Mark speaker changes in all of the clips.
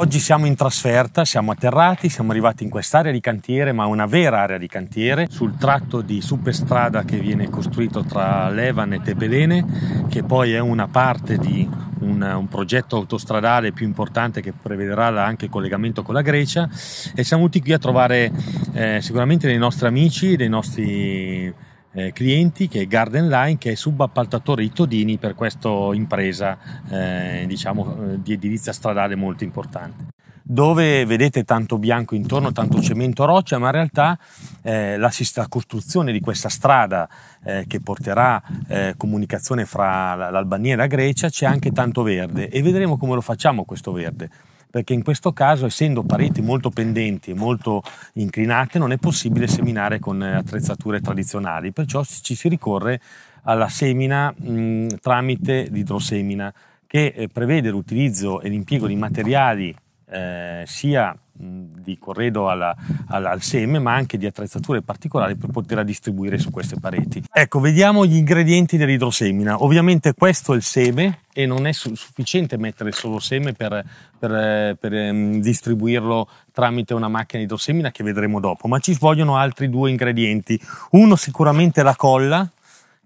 Speaker 1: Oggi siamo in trasferta, siamo atterrati, siamo arrivati in quest'area di cantiere, ma una vera area di cantiere, sul tratto di superstrada che viene costruito tra Levan e Tebelene, che poi è una parte di un, un progetto autostradale più importante che prevederà anche il collegamento con la Grecia e siamo venuti qui a trovare eh, sicuramente dei nostri amici, dei nostri eh, clienti che è Garden Line che è subappaltatore di Todini per questa impresa eh, diciamo, eh, di edilizia stradale molto importante dove vedete tanto bianco intorno, tanto cemento roccia, ma in realtà eh, la, costruzione di questa strada eh, che porterà eh, comunicazione fra l'Albania e la Grecia c'è anche tanto verde e vedremo come lo facciamo questo verde perché in questo caso essendo pareti molto pendenti e molto inclinate non è possibile seminare con eh, attrezzature tradizionali, perciò ci si ricorre alla semina mh, tramite l'idrosemina che eh, prevede l'utilizzo e l'impiego di materiali eh, sia di corredo alla, alla, al seme, ma anche di attrezzature particolari per poterla distribuire su queste pareti. Ecco, vediamo gli ingredienti dell'idrosemina. Ovviamente questo è il seme e non è sufficiente mettere solo seme per, per, per ehm, distribuirlo tramite una macchina idrosemina che vedremo dopo, ma ci vogliono altri due ingredienti. Uno sicuramente la colla,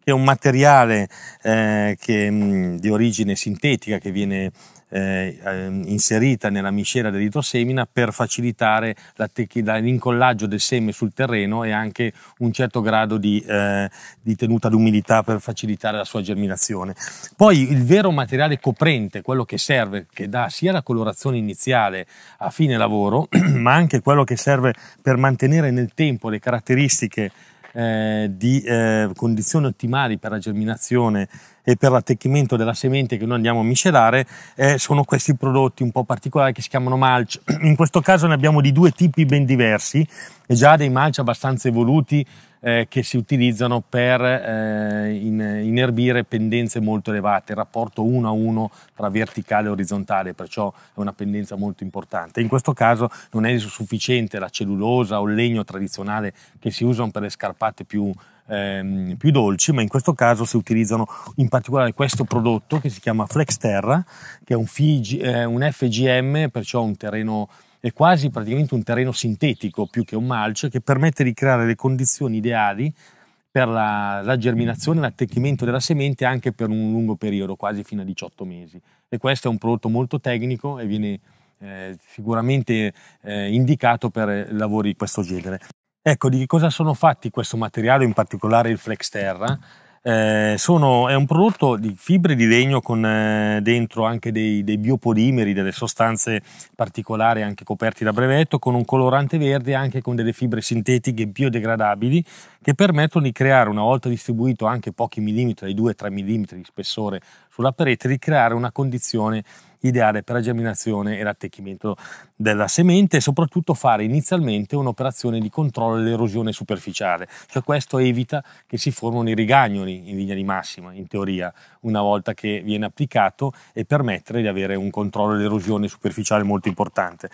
Speaker 1: che è un materiale eh, che, mh, di origine sintetica che viene eh, ehm, inserita nella miscela del dell'idrosemina per facilitare l'incollaggio del seme sul terreno e anche un certo grado di, eh, di tenuta d'umidità per facilitare la sua germinazione. Poi il vero materiale coprente, quello che serve, che dà sia la colorazione iniziale a fine lavoro, ma anche quello che serve per mantenere nel tempo le caratteristiche eh, di eh, condizioni ottimali per la germinazione e per l'attecchimento della semente che noi andiamo a miscelare eh, sono questi prodotti un po' particolari che si chiamano mulch. In questo caso ne abbiamo di due tipi ben diversi e già dei mulch abbastanza evoluti eh, che si utilizzano per eh, inerbire pendenze molto elevate, il rapporto 1 a 1 tra verticale e orizzontale, perciò è una pendenza molto importante. In questo caso non è sufficiente la cellulosa o il legno tradizionale che si usano per le scarpate più ehm, più dolci, ma in questo caso si utilizzano in particolare questo prodotto che si chiama Flex Terra, che è un, FG, eh, un FGM, perciò un terreno è quasi praticamente un terreno sintetico più che un malcio, che permette di creare le condizioni ideali per la, la germinazione e l'attecchimento della semente anche per un lungo periodo, quasi fino a 18 mesi. E questo è un prodotto molto tecnico e viene eh, sicuramente eh, indicato per lavori di questo genere. Ecco, di che cosa sono fatti questo materiale, in particolare il Flex Terra? Eh, sono, è un prodotto di fibre di legno con eh, dentro anche dei, dei, biopolimeri, delle sostanze particolari anche coperti da brevetto, con un colorante verde e anche con delle fibre sintetiche biodegradabili che permettono di creare, una volta distribuito anche pochi millimetri, dai 2-3 millimetri di spessore sulla parete, di creare una condizione ideale per la germinazione e l'attecchimento della semente e soprattutto fare inizialmente un'operazione di controllo dell'erosione superficiale, cioè questo evita che si formino i rigagnoli in linea di massima, in teoria, una volta che viene applicato e permettere di avere un controllo dell'erosione superficiale molto importante.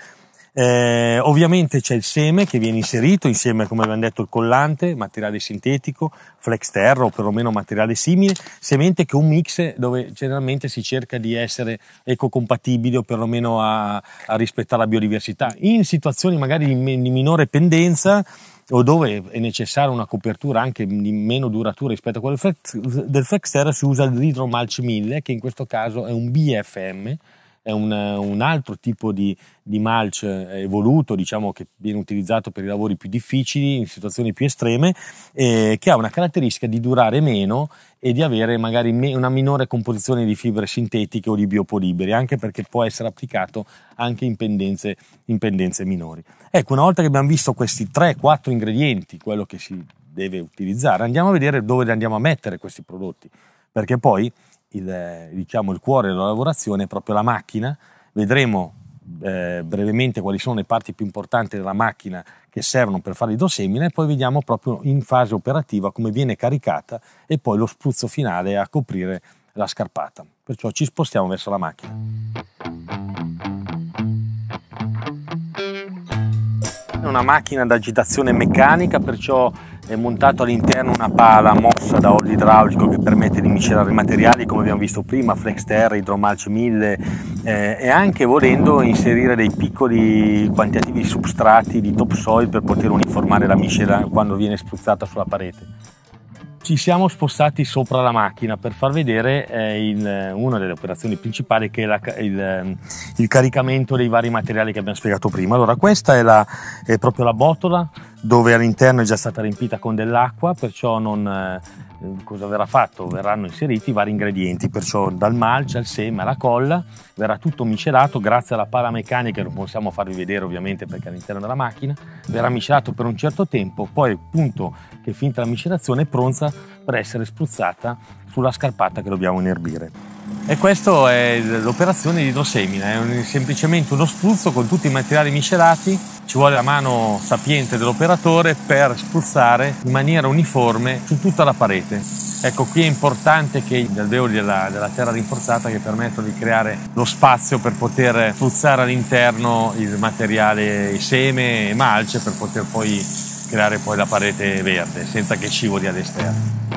Speaker 1: Eh, ovviamente c'è il seme che viene inserito insieme, come abbiamo detto, il collante, materiale sintetico, flex terra o perlomeno materiale simile, semente che è un mix dove generalmente si cerca di essere ecocompatibili o perlomeno a, a rispettare la biodiversità. In situazioni magari di, di minore pendenza, o dove è necessaria una copertura anche di meno duratura rispetto a quella del Flexterra, si usa l'idromalc 1000, che in questo caso è un BFM, è un, un altro tipo di, di, mulch eh, evoluto, diciamo che viene utilizzato per i lavori più difficili, in situazioni più estreme, eh, che ha una caratteristica di durare meno e di avere magari me, una minore composizione di fibre sintetiche o di biopoliberi, anche perché può essere applicato anche in pendenze, in pendenze minori. Ecco, una volta che abbiamo visto questi 3-4 ingredienti, quello che si deve utilizzare, andiamo a vedere dove li andiamo a mettere questi prodotti, perché poi il, diciamo, il cuore della lavorazione è proprio la macchina. Vedremo eh, brevemente quali sono le parti più importanti della macchina che servono per fare idrosemina e poi vediamo proprio in fase operativa come viene caricata e poi lo spruzzo finale a coprire la scarpata. Perciò ci spostiamo verso la macchina. È una macchina d'agitazione meccanica, perciò è montato all'interno una pala mossa da olio idraulico che permette di miscelare i materiali come abbiamo visto prima, flex terra, idromalcio 1000 eh, e anche volendo inserire dei piccoli quantitativi substrati di topsoil per poter uniformare la miscela quando viene spruzzata sulla parete ci siamo spostati sopra la macchina per far vedere eh, il, una delle operazioni principali che è la, il, il, caricamento dei vari materiali che abbiamo spiegato prima. Allora questa è, la, è proprio la botola dove all'interno è già stata riempita con dell'acqua, perciò non, eh, cosa verrà fatto? Verranno inseriti vari ingredienti, perciò dal malce al seme alla colla verrà tutto miscelato grazie alla pala meccanica, non possiamo farvi vedere ovviamente perché all'interno della macchina, verrà miscelato per un certo tempo, poi appunto che finita la miscelazione è pronta per essere spruzzata sulla scarpata che dobbiamo inerbire. E questa è l'operazione di dosemina, è un, semplicemente uno spruzzo con tutti i materiali miscelati ci vuole la mano sapiente dell'operatore per spruzzare in maniera uniforme su tutta la parete. Ecco, qui è importante che gli alveoli della, della terra rinforzata che permettono di creare lo spazio per poter spruzzare all'interno il materiale, il seme e malce per poter poi creare poi la parete verde senza che scivoli all'esterno.